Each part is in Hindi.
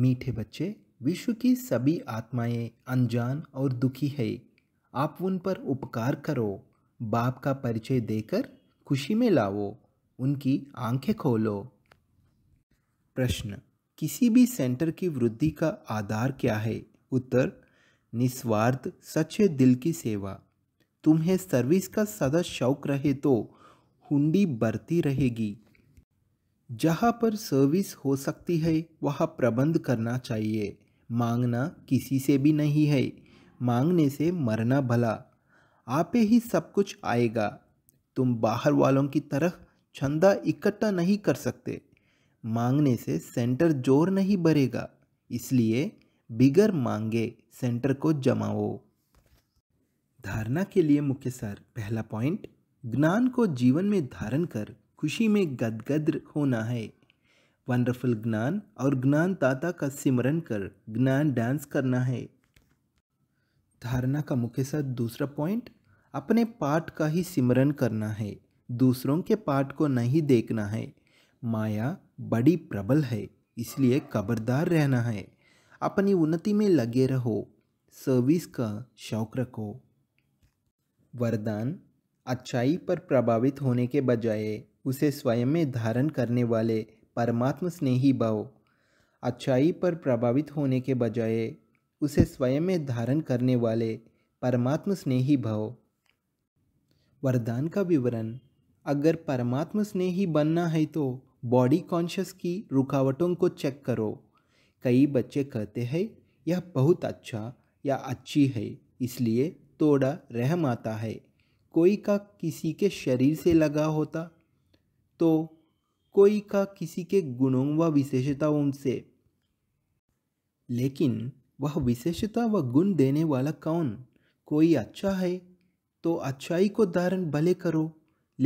मीठे बच्चे विश्व की सभी आत्माएं अनजान और दुखी है आप उन पर उपकार करो बाप का परिचय देकर खुशी में लाओ उनकी आंखें खोलो प्रश्न किसी भी सेंटर की वृद्धि का आधार क्या है उत्तर निस्वार्थ सच्चे दिल की सेवा तुम्हें सर्विस का सदा शौक रहे तो हुंडी बढ़ती रहेगी जहाँ पर सर्विस हो सकती है वहाँ प्रबंध करना चाहिए मांगना किसी से भी नहीं है मांगने से मरना भला आप ही सब कुछ आएगा तुम बाहर वालों की तरह छंदा इकट्ठा नहीं कर सकते मांगने से सेंटर जोर नहीं भरेगा इसलिए बिगर मांगे सेंटर को जमाओ धारणा के लिए मुख्य सर पहला पॉइंट ज्ञान को जीवन में धारण कर खुशी में गदगद होना है वंडरफुल ज्ञान और ज्ञान ताता का सिमरन कर ज्ञान डांस करना है धारणा का मुख्य साथ दूसरा पॉइंट अपने पाठ का ही सिमरन करना है दूसरों के पाठ को नहीं देखना है माया बड़ी प्रबल है इसलिए खबरदार रहना है अपनी उन्नति में लगे रहो सर्विस का शौक रखो वरदान अच्छाई पर प्रभावित होने के बजाय उसे स्वयं में धारण करने वाले परमात्म स्नेही भाव अच्छाई पर प्रभावित होने के बजाय उसे स्वयं में धारण करने वाले परमात्म स्नेही भाव वरदान का विवरण अगर परमात्म स्नेही बनना है तो बॉडी कॉन्शियस की रुकावटों को चेक करो कई बच्चे कहते हैं यह बहुत अच्छा या अच्छी है इसलिए थोड़ा रहम आता है कोई का किसी के शरीर से लगा होता तो कोई का किसी के गुणों व विशेषताओं से लेकिन वह विशेषता व गुण देने वाला कौन कोई अच्छा है तो अच्छाई को धारण भले करो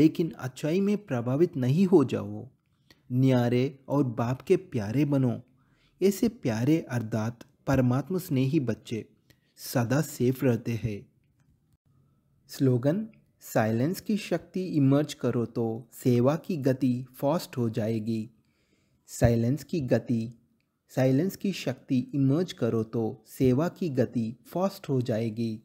लेकिन अच्छाई में प्रभावित नहीं हो जाओ न्यारे और बाप के प्यारे बनो ऐसे प्यारे अर्थात परमात्मा स्नेही बच्चे सदा सेफ रहते हैं स्लोगन साइलेंस की शक्ति इमर्ज करो तो सेवा की गति फास्ट हो जाएगी साइलेंस की गति साइलेंस की शक्ति इमर्ज करो तो सेवा की गति फास्ट हो जाएगी